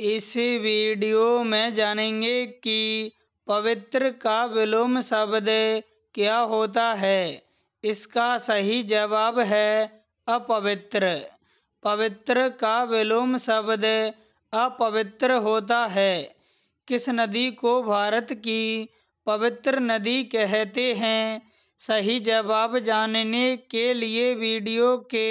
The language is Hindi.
इस वीडियो में जानेंगे कि पवित्र का विलोम शब्द क्या होता है इसका सही जवाब है अपवित्र पवित्र का विलोम शब्द अपवित्र होता है किस नदी को भारत की पवित्र नदी कहते हैं सही जवाब जानने के लिए वीडियो के